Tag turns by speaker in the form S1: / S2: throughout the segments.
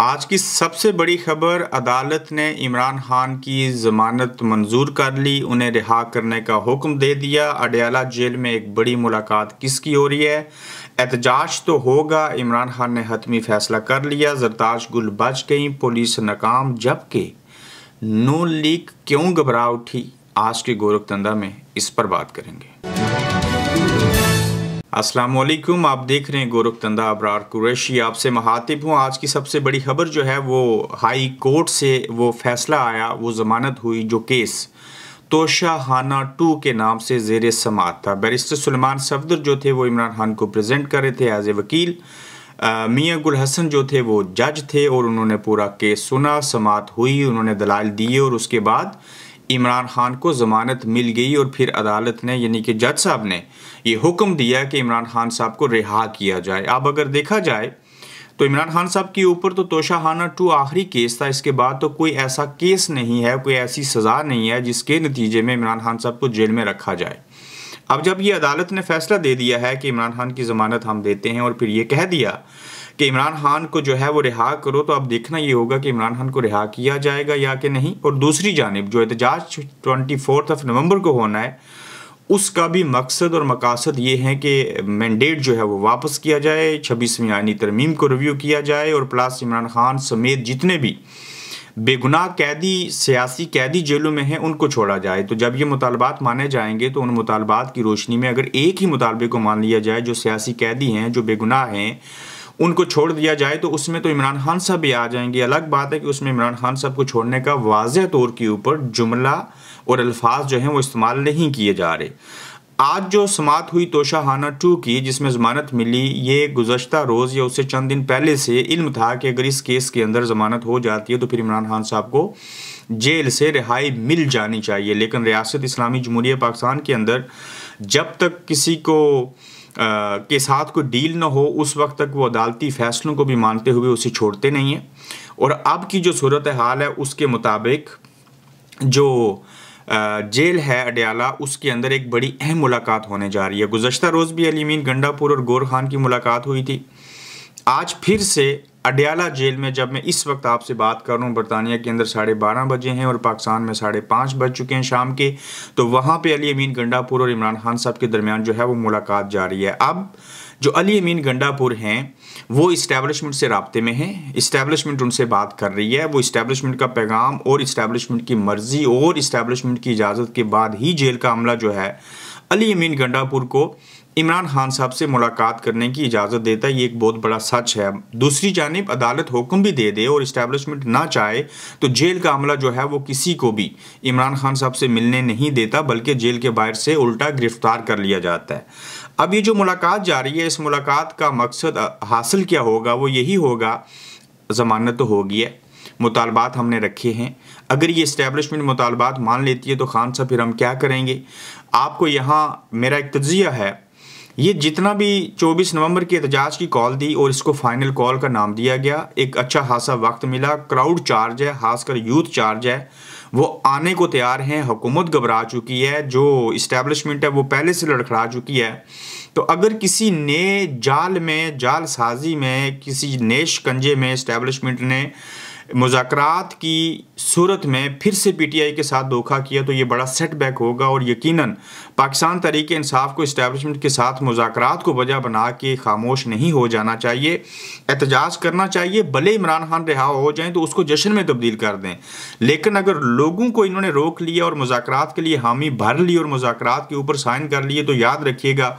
S1: आज की सबसे बड़ी खबर अदालत ने इमरान खान की जमानत मंजूर कर ली उन्हें रिहा करने का हुक्म दे दिया अडयाला जेल में एक बड़ी मुलाकात किसकी हो रही है एहतजाज तो होगा इमरान खान ने हतमी फैसला कर लिया जरताज गुल बच गई पुलिस नाकाम जबकि नो लीग क्यों घबरा उठी आज के गोरखतंदा में इस पर बात करेंगे अस्सलाम वालेकुम आप देख रहे हैं गोरख तंदा अबरार कुरैशी आपसे महातिब हूँ आज की सबसे बड़ी खबर जो है वो हाई कोर्ट से वो फैसला आया वो ज़मानत हुई जो केस तोशा हाना टू के नाम से जेर समात था बैरिस्टर सलमान सफदर जो थे वो इमरान खान को प्रेजेंट कर रहे थे एज ए वकील मियाँ गुल हसन जो थे वो जज थे और उन्होंने पूरा केस सुना समात हुई उन्होंने दलाल दिए और उसके बाद इमरान खान को ज़मानत मिल गई और फिर अदालत ने यानी कि जज साहब ने ये हुक्म दिया कि इमरान खान साहब को रिहा किया जाए अब अगर देखा जाए तो इमरान खान साहब के ऊपर तो तोशाहाना टू आखिरी केस था इसके बाद तो कोई ऐसा केस नहीं है कोई ऐसी सज़ा नहीं है जिसके नतीजे में इमरान खान साहब को जेल में रखा जाए अब जब ये अदालत ने फैसला दे दिया है कि इमरान खान की ज़मानत हम देते हैं और फिर ये कह दिया कि इमरान खान को जो है वो रिहा करो तो अब देखना ये होगा कि इमरान खान को रिहा किया जाएगा या कि नहीं और दूसरी जानब जो एहतजाज ट्वेंटी फोर्थ ऑफ नवंबर को होना है उसका भी मकसद और मकासद ये हैं कि मैंडेट जो है वो वापस किया जाए छब्बीसवीं आनी तरमीम को रिव्यू किया जाए और प्लस इमरान खान समेत जितने भी बेगुनाह कैदी सियासी कैदी जेलों में हैं उनको छोड़ा जाए तो जब ये मुतालबात माने जाएंगे तो उन मुतालबात की रोशनी में अगर एक ही मुतालबे को मान लिया जाए जो सियासी कैदी हैं जो बेगुनाह हैं उनको छोड़ दिया जाए तो उसमें तो इमरान खान साहब भी आ जाएंगे अलग बात है कि उसमें इमरान खान साहब को छोड़ने का वाज तौर के ऊपर जुमला और अल्फाज जो हैं वो इस्तेमाल नहीं किए जा रहे आज जो समात हुई तोशा हाना टू की जिसमें ज़मानत मिली ये गुजशत रोज़ या उससे चंद दिन पहले से इल्म था कि अगर इस केस के अंदर ज़मानत हो जाती है तो फिर इमरान खान साहब को जेल से रिहाई मिल जानी चाहिए लेकिन रियासत इस्लामी जमहूरिया पाकिस्तान के अंदर जब तक किसी को के साथ कोई डील ना हो उस वक्त तक वो अदालती फैसलों को भी मानते हुए उसे छोड़ते नहीं हैं और अब की जो सूरत हाल है उसके मुताबिक जो जेल है अडयाला उसके अंदर एक बड़ी अहम मुलाकात होने जा रही है गुजशत रोज़ भी अलीमीन गंडापुर और गोर खान की मुलाकात हुई थी आज फिर से अडयाला जेल में जब मैं इस वक्त आपसे बात कर रहा हूँ बरतानिया के अंदर साढ़े बारह बजे हैं और पाकिस्तान में साढ़े पाँच बज चुके हैं शाम के तो वहाँ पे अली अमीन गंडापुर और इमरान खान साहब के दरमियान जो है वो मुलाकात जारी है अब जो अली अमीन गंडापुर हैं वो इस्टेबलिशमेंट से रबते में हैं इस्टेबलिशमेंट उनसे बात कर रही है वो इस्टेबलिशमेंट का पैगाम और इस्टेबलिशमेंट की मर्ज़ी और इस्टेबलिशमेंट की इजाज़त के बाद ही जेल का अमला जो है अली अमीन गंडापुर को इमरान खान साहब से मुलाकात करने की इजाज़त देता है ये एक बहुत बड़ा सच है दूसरी जानब अदालत हुक्म भी दे दे और इस्टेबलिशमेंट ना चाहे तो जेल का अमला जो है वो किसी को भी इमरान खान साहब से मिलने नहीं देता बल्कि जेल के बाहर से उल्टा गिरफ्तार कर लिया जाता है अब ये जो मुलाकात जा रही है इस मुलाकात का मकसद हासिल क्या होगा वो यही होगा ज़मानत तो होगी है मुतालबात हमने रखे हैं अगर ये इस्टेबलिशमेंट मुतालबात मान लेती है तो खान साहब फिर हम क्या करेंगे आपको यहाँ मेरा एक तजिया है ये जितना भी 24 नवंबर की एहतजाज की कॉल दी और इसको फाइनल कॉल का नाम दिया गया एक अच्छा खासा वक्त मिला क्राउड चार्ज है खासकर यूथ चार्ज है वो आने को तैयार हैं हुकूमत घबरा चुकी है जो इस्टेब्लिशमेंट है वो पहले से लड़खड़ा चुकी है तो अगर किसी नए जाल में जाल साजी में किसी नए शिकंजे में इस्टेबलिशमेंट ने मुजात की सूरत में फिर से पी टी आई के साथ धोखा किया तो ये बड़ा सेटबैक होगा और यकीन पाकिस्तान तरीके इंसाफ को इस्टेबलिशमेंट के साथ मुजात को वजह बना के खामोश नहीं हो जाना चाहिए एहतजाज करना चाहिए भले इमरान खान रिहा हो जाएँ तो उसको जश्न में तब्दील कर दें लेकिन अगर लोगों को इन्होंने रोक लिया और मुजात के लिए हामी भर ली और मुजात के ऊपर साइन कर लिए तो याद रखिएगा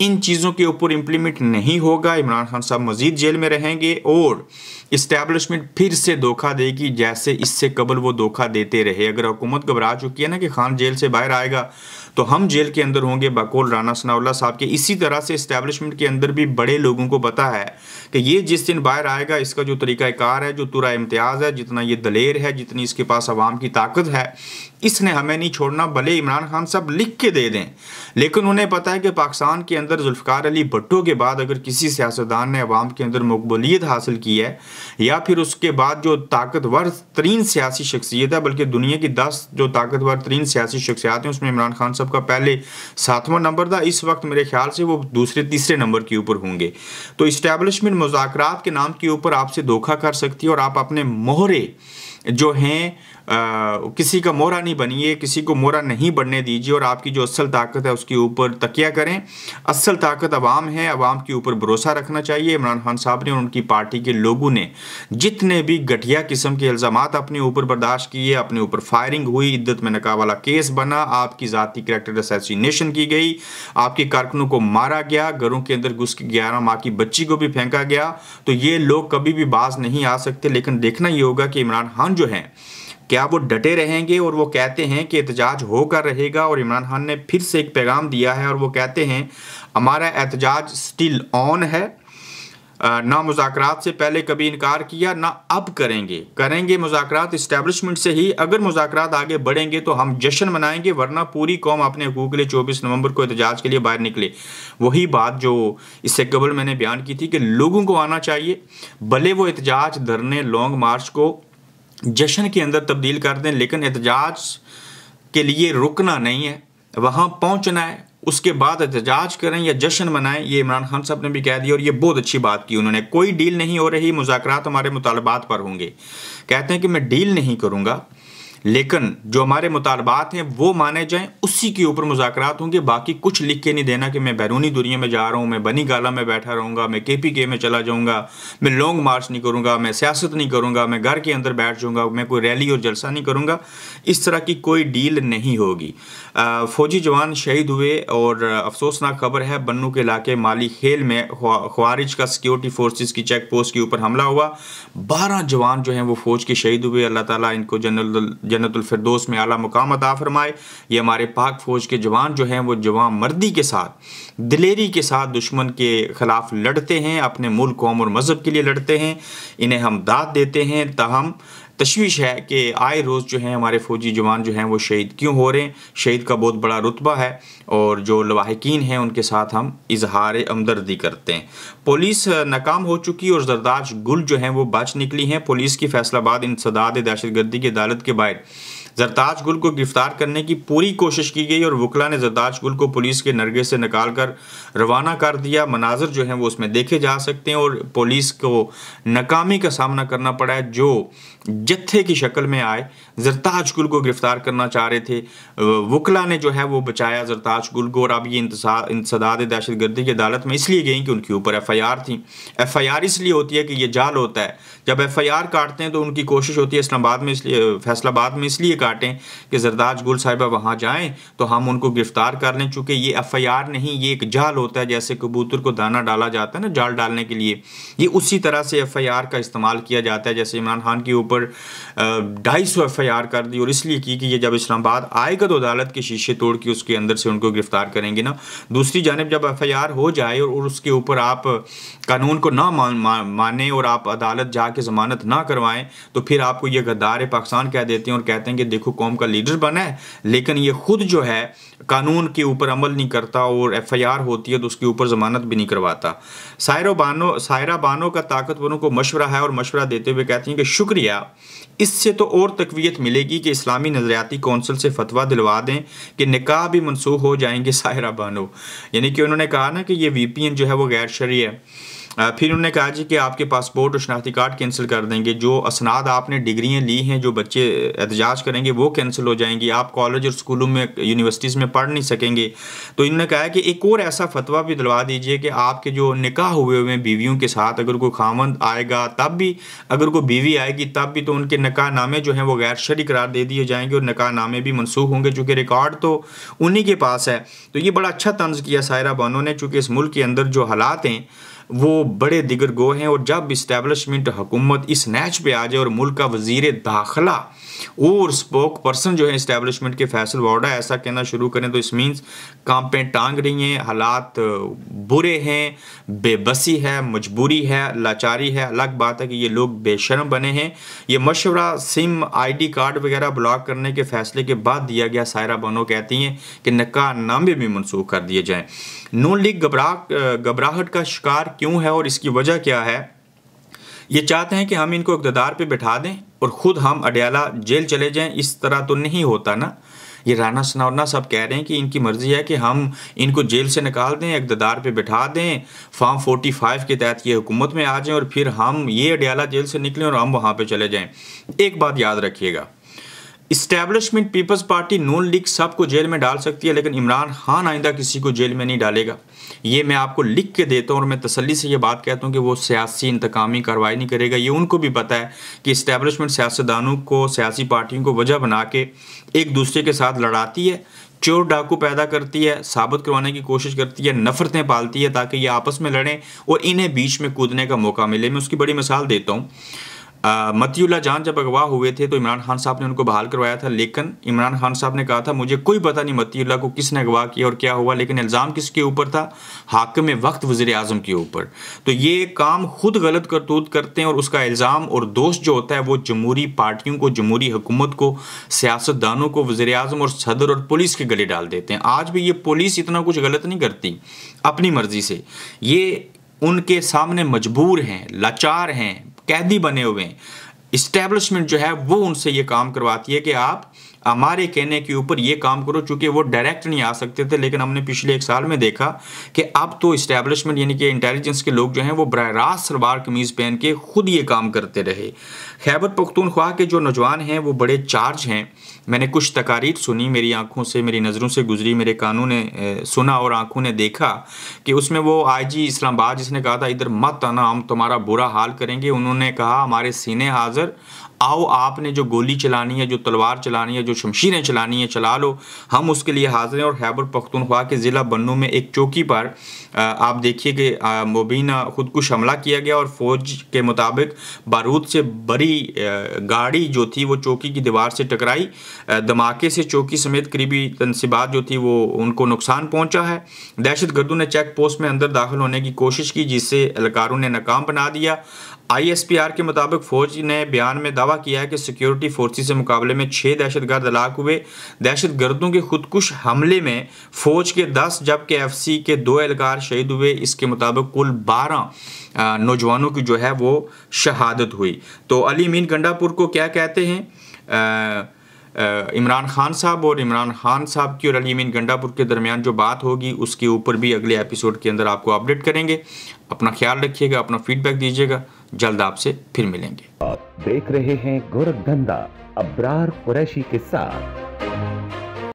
S1: इन चीज़ों के ऊपर इम्प्लीमेंट नहीं होगा इमरान खान साहब मज़ीद जेल में रहेंगे और इस्टेब्लिशमेंट फिर से धोखा देगी जैसे इससे कबल वो धोखा देते रहे अगर हुकूमत घबरा चुकी है ना कि खान जेल से बाहर आएगा तो हम जेल के अंदर होंगे बकोल राना सनाउल्ला साहब के इसी तरह से इस्टेब्लिशमेंट के अंदर भी बड़े लोगों को पता है कि ये जिस दिन बाहर आएगा इसका जो तरीक़ाकार है जो तुरा इम्तियाज़ है जितना ये दलेर है जितनी इसके पास आवाम की ताकत है इसने हमें नहीं छोड़ना भले इमरान खान साहब लिख के दे दें लेकिन उन्हें पता है कि पाकिस्तान के अंदर जुल्फ़ार अली भट्टो के बाद अगर किसी सियासतदान ने अवाम के अंदर मकबूलीत हासिल की है या फिर उसके बाद जो ताकतवर तरीन सियासी शख्सियत है बल्कि दुनिया की दस जो ताकतवर तरीन सियासी शख्सियात हैं उसमें इमरान खान साहब का पहले सातवां नंबर था इस वक्त मेरे ख्याल से वो दूसरे तीसरे नंबर के ऊपर होंगे तो इस्टेबलिशमेंट मुजाकर के नाम के ऊपर आपसे धोखा कर सकती है और आप अपने मोहरे जो हैं किसी का मोरा नहीं बनिए किसी को मोरा नहीं बनने दीजिए और आपकी जो असल ताकत है उसके ऊपर तकिया करें असल ताकत अवाम है अवाम के ऊपर भरोसा रखना चाहिए इमरान खान साहब ने और उनकी पार्टी के लोगों ने जितने भी घटिया किस्म के इल्ज़ाम अपने ऊपर बर्दाश्त किए अपने ऊपर फायरिंग हुई इद्दत में नका वाला केस बना आपकी ज़ाती करेक्टर असैसिनेशन की गई आपके कारकुनों को मारा गया घरों के अंदर घुस के ग्यारह माँ की बच्ची को भी फेंका गया तो ये लोग कभी भी बाज नहीं आ सकते लेकिन देखना ये होगा कि इमरान खान जो हैं क्या वो डटे रहेंगे और वो कहते हैं कि एहतजाज होकर रहेगा और इमरान खान ने फिर से एक पैगाम दिया है और वो कहते हैं हमारा एहतजाज स्टिल ऑन है ना मुजाकर से पहले कभी इनकार किया ना अब करेंगे करेंगे मुजाकर इस्टेबलिशमेंट से ही अगर मुजाकर आगे बढ़ेंगे तो हम जश्न मनाएंगे वरना पूरी कौम अपने हकूक के लिए चौबीस नवंबर को एहतजाज के लिए बाहर निकले वही बात जो इससे कबल मैंने बयान की थी कि लोगों को आना चाहिए भले वो एहतजाज धरने लॉन्ग मार्च को जश्न के अंदर तब्दील कर दें लेकिन एहतजाज के लिए रुकना नहीं है वहाँ पहुँचना है उसके बाद एहतजाज करें या जश्न मनाएं ये इमरान खान साहब ने भी कह दिया और ये बहुत अच्छी बात की उन्होंने कोई डील नहीं हो रही मुजाकर हमारे मुतालबात पर होंगे कहते हैं कि मैं डील नहीं करूँगा लेकिन जो हमारे मुतालबात हैं वो माने जाएं उसी के ऊपर मुजाकर होंगे बाकी कुछ लिख के नहीं देना कि मैं बैरूनी दुनिया में जा रहा हूँ मैं बनी गाला में बैठा रहूँगा मैं के पी के में चला जाऊँगा मैं लॉन्ग मार्च नहीं करूँगा मैं सियासत नहीं करूँगा मैं घर के अंदर बैठ जाऊँगा मैं कोई रैली और जलसा नहीं करूँगा इस तरह की कोई डील नहीं होगी फौजी जवान शहीद हुए और अफसोसनाक खबर है बन्नू के इलाके माली खेल में ख्वारिज का सिक्योरिटी फोर्स की चेक पोस्ट के ऊपर हमला हुआ बारह जवान जो हैं वो फौज के शहीद हुए अल्लाह तला इनको जनरल जन्नतफरदोस में अला मुकाम अदा फ़रमाए ये हमारे पाक फ़ौज के जवान जो हैं वो जवान मर्दी के साथ दिलेरी के साथ दुश्मन के ख़िलाफ़ लड़ते हैं अपने मुल्क कौम और मज़हब के लिए लड़ते हैं इन्हें हम दाद देते हैं तहम तशवीश है कि आए रोज़ जो हैं हमारे फौजी जवान जो हैं वो शहीद क्यों हो रहे हैं शहीद का बहुत बड़ा रुतबा है और जो लवाहकिन हैं उनके साथ हम इजहार हमदर्दी करते हैं पुलिस नाकाम हो चुकी और जरदाश गुल जो हैं वो बच निकली हैं पुलिस की फैसलाबाद इंसदाद दहशत गर्दी की अदालत के बाहर जरताज गुल को गिरफ्तार करने की पूरी कोशिश की गई और वकला ने जरताज गुल को पुलिस के नरगे से निकाल कर रवाना कर दिया मनाजर जो हैं वो उसमें देखे जा सकते हैं और पुलिस को नाकामी का सामना करना पड़ा है जो जत्थे की शक्ल में आए जरताज गुल को गिरफ्तार करना चाह रहे थे वकला ने जो है वो बचाया जरताज गुल को और अब ये इंसदाद दहशत गर्दी की अदालत में इसलिए गई कि उनके ऊपर एफ आई आर थी एफ आई आर इसलिए होती है कि ये जाल होता है जब एफ आई आर काटते हैं तो उनकी कोशिश होती है इस्लामाबाद में इसलिए फैसलाबाद में इसलिए काटें कि जरदाज गुल साहिबा वहाँ जाएँ तो हम उनको गिरफ्तार कर लें चूँकि ये एफआईआर नहीं ये एक जाल होता है जैसे कबूतर को दाना डाला जाता है ना जाल डालने के लिए ये उसी तरह से एफआईआर का इस्तेमाल किया जाता है जैसे इमरान खान के ऊपर ढाई सौ एफ कर दी और इसलिए की कि ये जब इस्लामाबाद आएगा तो अदालत के शीशे तोड़ के उसके अंदर से उनको गिरफ्तार करेंगे ना दूसरी जानब जब एफ हो जाए और उसके ऊपर आप कानून को ना माने और आप अदालत जाके ज़मानत ना करवाएं तो फिर आपको ये गद्दार पाकिस्तान कह देते हैं और कहते हैं कि देखो कौम का लीडर बना है लेकिन ये खुद जो है कानून के ऊपर अमल नहीं करता और एफआईआर होती है तो उसके ऊपर ज़मानत भी नहीं करवाता सायरो बानो सायरा बानो का ताकतवरों को मशवरा है और मशवरा देते हुए कहती हैं कि शुक्रिया इससे तो और तकवीत मिलेगी कि इस्लामी नज़रियाती कौंसिल से फतवा दिलवा दें कि निकाह भी मनसूख हो जाएंगे सायरा बानो यानी कि उन्होंने कहा ना कि ये वी जो है वो गैर शरी है फिर उन्होंने कहा जी कि आपके पासपोर्ट और शनाख्ती कार्ड कैंसिल कर देंगे जो असनाद आपने डिग्रियाँ ली हैं जो बच्चे एहतजाज करेंगे वो कैंसिल हो जाएंगी आप कॉलेज और स्कूलों में यूनिवर्सिटीज़ में पढ़ नहीं सकेंगे तो इन्होंने कहा कि एक और ऐसा फतवा भी दिलवा दीजिए कि आपके जो निकाह हुए हुए हैं बीवियों के साथ अगर कोई खामंद आएगा तब भी अगर कोई बीवी आएगी तब भी तो उनके नामे जो हैं वो गैर शरी करार दे दिए जाएंगे और नामे भी मनसूख होंगे चूँकि रिकॉर्ड तो उन्हीं के पास है तो ये बड़ा अच्छा तंज किया सायरा बानो ने चूँकि इस मुल्क के अंदर जो हालात हैं वो बड़े दिगर गो हैं और जब इस्टेबलिशमेंट हुकूमत इस नैच पे आ जाए और मुल्क का वजीर दाखिला और स्पोक पर्सन जो है इस्टेबलिशमेंट के फैसल वाडा ऐसा कहना शुरू करें तो इस मीन्स कांपें टांग रही हैं हालात बुरे हैं बेबसी है मजबूरी है लाचारी है अलग बात है कि ये लोग बेशरम बने हैं ये मशवरा सिम आईडी कार्ड वगैरह ब्लॉक करने के फैसले के बाद दिया गया सायरा बनो कहती हैं कि नक्का नामे भी मनसूख कर दिए जाएँ नून लीग घबरा घबराहट का शिकार क्यों है और इसकी वजह क्या है ये चाहते हैं कि हम इनको इकतदार पे बैठा दें और ख़ुद हम अडयाला जेल चले जाएं इस तरह तो नहीं होता ना ये राना सनावरना सब कह रहे हैं कि इनकी मर्ज़ी है कि हम इनको जेल से निकाल दें इकतदार पे बैठा दें फॉर्म 45 के तहत ये हुकूमत में आ जाएं और फिर हम ये अडयाला जेल से निकलें और हम वहाँ पर चले जाएँ एक बात याद रखिएगा establishment People's Party Noon League सब को जेल में डाल सकती है लेकिन इमरान खान आइंदा किसी को जेल में नहीं डालेगा ये मैं आपको लिख के देता हूँ और मैं तसली से ये बात कहता हूँ कि वो सियासी इंतकामी कार्रवाई नहीं करेगा ये उनको भी पता है कि इस्टेब्लिशमेंट सियासतदानों को सियासी पार्टियों को वजह बना के एक दूसरे के साथ लड़ाती है चोर डाकू पैदा करती है साबित करवाने की कोशिश करती है नफरतें पालती है ताकि ये आपस में लड़ें और इन्हें बीच में कूदने का मौका मिले मैं उसकी बड़ी मिसाल देता हूँ मतियुल्ला जान जब अगवा हुए थे तो इमरान खान साहब ने उनको बहाल करवाया था लेकिन इमरान खान साहब ने कहा था मुझे कोई पता नहीं मतियुल्ला को किसने अगवा किया और क्या हुआ लेकिन इल्ज़ाम किसके ऊपर था हाकिम वक्त वज़ी अजम के ऊपर तो ये काम खुद गलत करतूत करते हैं और उसका इल्ज़ाम और दोष जो होता है वो जमहूरी पार्टियों को जमहूरी हुकूमत को सियासतदानों को वज़ी अजम और सदर और पुलिस के गले डाल देते हैं आज भी ये पुलिस इतना कुछ गलत नहीं करती अपनी मर्ज़ी से ये उनके सामने मजबूर हैं लाचार हैं कैदी बने हुए हैं इस्टेब्लिशमेंट जो है वो उनसे ये काम करवाती है कि आप हमारे कहने के ऊपर ये काम करो चूंकि वो डायरेक्ट नहीं आ सकते थे लेकिन हमने पिछले एक साल में देखा कि अब तो इस्टेब्लिशमेंट यानी कि इंटेलिजेंस के लोग जो हैं वो बर रास्त सलवार कमीज़ पहन के खुद ये काम करते रहे खैबर पख्तूनख्वा के जो नौजवान हैं वो बड़े चार्ज हैं मैंने कुछ तकारीर सुनी मेरी आंखों से मेरी नज़रों से गुजरी मेरे कानों ने सुना और आंखों ने देखा कि उसमें वो आई जी इस्लामाबाद जिसने कहा था इधर मत आना हम तुम्हारा बुरा हाल करेंगे उन्होंने कहा हमारे सीने हाजिर आओ आपने जो गोली चलानी है जो तलवार चलानी है जो शमशीरें चलानी है चला लो हम उसके लिए हाजिर हैं और हैबर पख्तूनख्वा के ज़िला बन्नू में एक चौकी पर आप देखिए कि मुबीना खुदकुश हमला किया गया और फौज के मुताबिक बारूद से बड़ी गाड़ी जो थी वो चौकी की दीवार से टकराई धमाके से चौकी समेत करीबी तनसीबात जो थी वो उनको नुकसान पहुँचा है दहशत गर्दों ने चेक पोस्ट में अंदर दाखिल होने की कोशिश की जिससे अलकारों ने नाकाम बना दिया आईएसपीआर के मुताबिक फौज ने बयान में दावा किया है कि सिक्योरिटी फोर्सेस से मुकाबले में छः दहशतगर्द हलाक हुए दहशत गर्दों के खुदकुश हमले में फौज के दस जबकि एफसी के दो एहलकार शहीद हुए इसके मुताबिक कुल बारह नौजवानों की जो है वो शहादत हुई तो अली मीन गंडापुर को क्या कहते हैं आ, इमरान खान साहब और इमरान खान साहब की और अलीमीन गंडापुर के दरमियान जो बात होगी उसके ऊपर भी अगले एपिसोड के अंदर आपको अपडेट करेंगे अपना ख्याल रखिएगा अपना फीडबैक दीजिएगा जल्द आपसे फिर मिलेंगे आप देख रहे हैं गोरखधंधा अब्रार कुरैशी के साथ